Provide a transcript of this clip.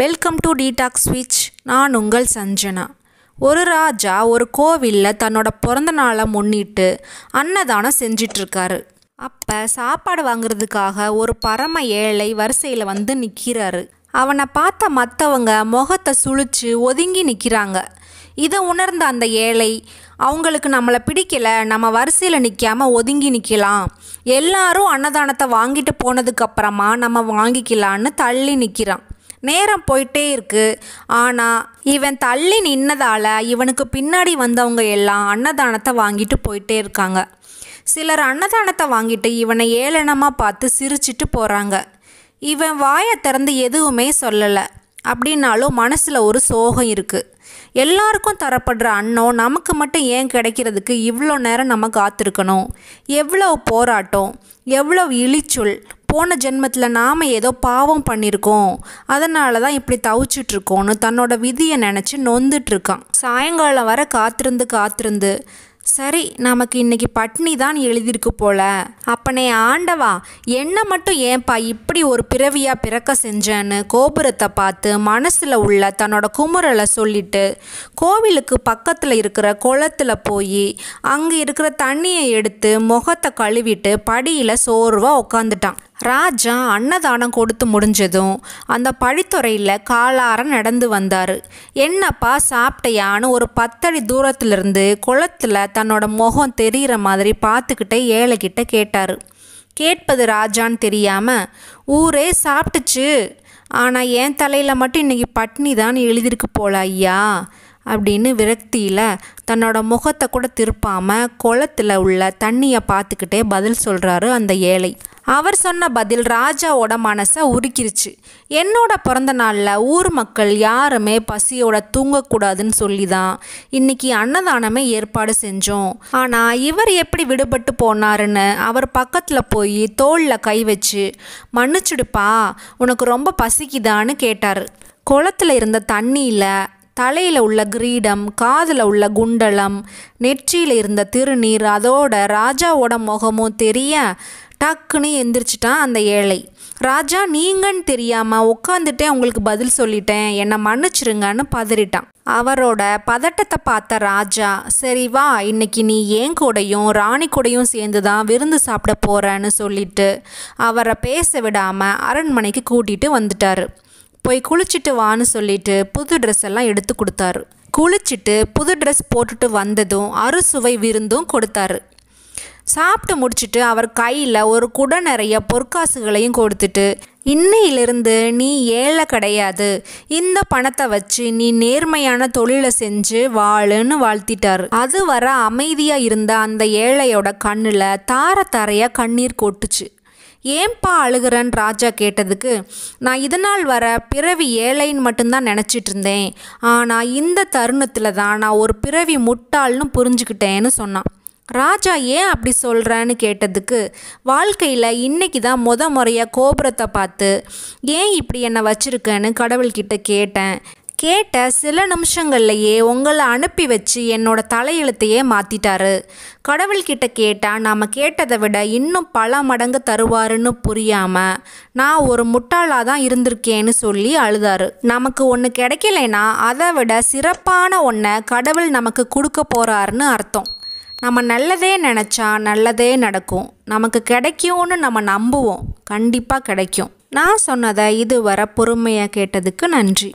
welcome to டீடாக் ஸ்விட்ச் நான் உங்கள் சஞ்சனா ஒரு ராஜா ஒரு கோவிலில் தன்னோட பிறந்த நாளை முன்னிட்டு அன்னதானம் செஞ்சிட்ருக்காரு அப்போ சாப்பாடு வாங்குறதுக்காக ஒரு பரம ஏழை வரிசையில் வந்து நிற்கிறாரு அவனை பார்த்த மற்றவங்க முகத்தை சுழித்து ஒதுங்கி நிற்கிறாங்க இதை உணர்ந்த அந்த ஏழை அவங்களுக்கு நம்மளை பிடிக்கல நம்ம வரிசையில் நிற்காம ஒதுங்கி நிற்கலாம் எல்லாரும் அன்னதானத்தை வாங்கிட்டு போனதுக்கப்புறமா நம்ம வாங்கிக்கலான்னு தள்ளி நிற்கிறான் நேரம் போயிட்டே இருக்குது ஆனால் இவன் தள்ளி நின்னதால் இவனுக்கு பின்னாடி வந்தவங்க எல்லாம் அன்னதானத்தை வாங்கிட்டு போயிட்டே இருக்காங்க சிலர் அன்னதானத்தை வாங்கிட்டு இவனை ஏளனமாக பார்த்து சிரிச்சிட்டு போகிறாங்க இவன் வாயை திறந்து எதுவுமே சொல்லலை அப்படின்னாலும் மனசில் ஒரு சோகம் இருக்குது எல்லாருக்கும் தரப்படுற அன்னம் நமக்கு மட்டும் ஏன் கிடைக்கிறதுக்கு இவ்வளோ நேரம் நம்ம காத்திருக்கணும் எவ்வளோ போராட்டம் எவ்வளோ இழிச்சொல் போன ஜென்மத்தில் நாம் ஏதோ பாவம் பண்ணியிருக்கோம் அதனால தான் இப்படி தவிச்சிட்ருக்கோன்னு தன்னோட விதியை நினச்சி நொந்துட்டுருக்கான் சாயங்காலம் வர காத்திருந்து காத்திருந்து சரி நமக்கு இன்னைக்கு பட்னி தான் எழுதியிருக்கு போல அப்பனே ஆண்டவா என்ன மட்டும் ஏன்பா இப்படி ஒரு பிறவியாக பிறக்க செஞ்சேன்னு கோபுரத்தை பார்த்து மனசில் உள்ள தன்னோட குமுறலை சொல்லிட்டு கோவிலுக்கு பக்கத்தில் இருக்கிற குளத்தில் போய் அங்கே இருக்கிற தண்ணியை எடுத்து முகத்தை கழுவிட்டு படியில் சோர்வாக உட்காந்துட்டான் ராஜா அன்னதானம் கொடுத்து முடிஞ்சதும் அந்த பழித்துறையில் காலார நடந்து வந்தார் என்னப்பா சாப்பிட்டையான்னு ஒரு பத்தடி தூரத்திலிருந்து குளத்தில் தன்னோட முகம் தெரிகிற மாதிரி பார்த்துக்கிட்டே ஏழைகிட்ட கேட்டார் கேட்பது ராஜான்னு தெரியாமல் ஊரே சாப்பிட்டுச்சு ஆனால் என் தலையில் மட்டும் இன்றைக்கி பட்னி தான் எழுதியிருக்கு போல ஐயா அப்படின்னு விரக்தியில் தன்னோட முகத்தை கூட திருப்பாமல் குளத்தில் உள்ள தண்ணியை பார்த்துக்கிட்டே பதில் சொல்கிறாரு அந்த ஏழை அவர் சொன்ன பதில் ராஜாவோட மனசை உருக்கிருச்சு என்னோட பிறந்த நாளில் ஊர் மக்கள் யாருமே பசியோட தூங்கக்கூடாதுன்னு சொல்லி தான் இன்னைக்கு அன்னதானமே ஏற்பாடு செஞ்சோம் ஆனால் இவர் எப்படி விடுபட்டு போனாருன்னு அவர் பக்கத்தில் போய் தோளில் கை வச்சு மன்னிச்சுடுப்பா உனக்கு ரொம்ப பசிக்குதான்னு கேட்டார் குளத்தில் இருந்த தண்ணியில் தலையில் உள்ள கிரீடம் காதில் உள்ள குண்டலம் நெற்றியில் இருந்த திருநீர் அதோட ராஜாவோட முகமும் தெரிய டக்குன்னு எந்திரிச்சிட்டான் அந்த ஏழை ராஜா நீங்கன்னு தெரியாமல் உட்காந்துட்டே உங்களுக்கு பதில் சொல்லிட்டேன் என்னை மன்னிச்சிருங்கன்னு பதறிட்டான் அவரோட பதட்டத்தை பார்த்த ராஜா சரி வா இன்னைக்கு நீ ஏன் கூடையும் ராணி கூடையும் சேர்ந்து தான் விருந்து சாப்பிட போகிறேன்னு சொல்லிட்டு அவரை பேச விடாமல் அரண்மனைக்கு கூட்டிகிட்டு வந்துட்டார் போய் குளிச்சுட்டு வான்னு சொல்லிட்டு புது ட்ரெஸ் எல்லாம் எடுத்து கொடுத்தாரு குளிச்சுட்டு புது ட்ரெஸ் போட்டுட்டு வந்ததும் அறுசுவை விருந்தும் கொடுத்தாரு சாப்பிட்டு முடிச்சுட்டு அவர் கையில் ஒரு குடை நிறைய பொற்காசுகளையும் கொடுத்துட்டு இன்னையிலிருந்து நீ ஏழை கிடையாது இந்த பணத்தை வச்சு நீ நேர்மையான தொழிலை செஞ்சு வாழுன்னு வாழ்த்திட்டார் அது வர அமைதியாக இருந்த அந்த ஏழையோட கண்ணில் தார தாரையாக கண்ணீர் கொட்டுச்சு ஏன்பா அழுகிறன் ராஜா கேட்டதுக்கு நான் இதனால் வர பிறவி ஏழைன்னு மட்டும்தான் நினச்சிட்டு இருந்தேன் ஆனால் இந்த தருணத்தில் தான் நான் ஒரு பிறவி முட்டாள்னு புரிஞ்சுக்கிட்டேன்னு சொன்னான் ராஜா ஏன் அப்படி சொல்கிறான்னு கேட்டதுக்கு வாழ்க்கையில் இன்றைக்கி தான் முத முறையாக கோபுரத்தை பார்த்து ஏன் இப்படி என்னை வச்சுருக்கேன்னு கடவுள்கிட்ட கேட்டேன் கேட்ட சில நிமிஷங்கள்லையே உங்களை அனுப்பி வச்சு என்னோட தலையெழுத்தையே மாற்றிட்டாரு கடவுள்கிட்ட கேட்டால் நாம் கேட்டதை விட இன்னும் பல மடங்கு தருவாருன்னு புரியாமல் நான் ஒரு முட்டாளாக தான் இருந்திருக்கேன்னு சொல்லி அழுதாரு நமக்கு ஒன்று கிடைக்கலைன்னா அதை விட சிறப்பான ஒன்றை கடவுள் நமக்கு கொடுக்க போகிறாருன்னு அர்த்தம் நம்ம நல்லதே நினச்சா நல்லதே நடக்கும் நமக்கு கிடைக்கும்னு நம்ம நம்புவோம் கண்டிப்பாக கிடைக்கும் நான் சொன்னதை இதுவரை பொறுமையாக கேட்டதுக்கு நன்றி